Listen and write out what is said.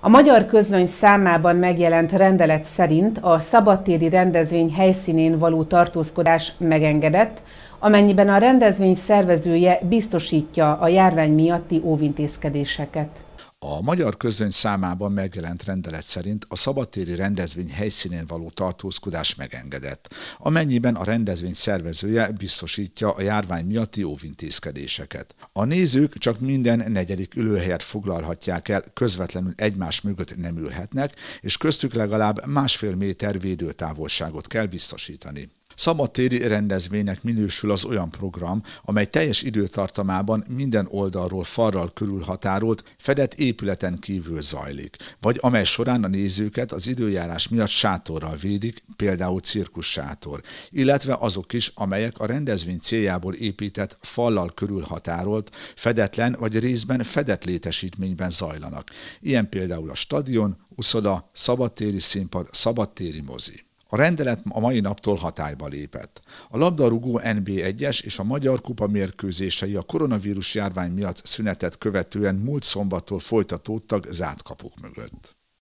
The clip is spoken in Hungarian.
A magyar közlöny számában megjelent rendelet szerint a szabadtéri rendezvény helyszínén való tartózkodás megengedett, amennyiben a rendezvény szervezője biztosítja a járvány miatti óvintézkedéseket. A magyar közöny számában megjelent rendelet szerint a szabadtéri rendezvény helyszínén való tartózkodás megengedett, amennyiben a rendezvény szervezője biztosítja a járvány miatti óvintézkedéseket. A nézők csak minden negyedik ülőhelyet foglalhatják el, közvetlenül egymás mögött nem ülhetnek, és köztük legalább másfél méter védőtávolságot kell biztosítani. Szabadtéri rendezvénynek minősül az olyan program, amely teljes időtartamában minden oldalról farral körülhatárolt, fedett épületen kívül zajlik, vagy amely során a nézőket az időjárás miatt sátorral védik, például sátor, illetve azok is, amelyek a rendezvény céljából épített fallal körülhatárolt, fedetlen vagy részben fedett létesítményben zajlanak. Ilyen például a stadion, uszoda, szabadtéri színpad, szabadtéri mozi. A rendelet a mai naptól hatályba lépett. A labdarúgó NB1-es és a Magyar Kupa mérkőzései a koronavírus járvány miatt szünetet követően múlt szombattól folytatódtak zárt kapuk mögött.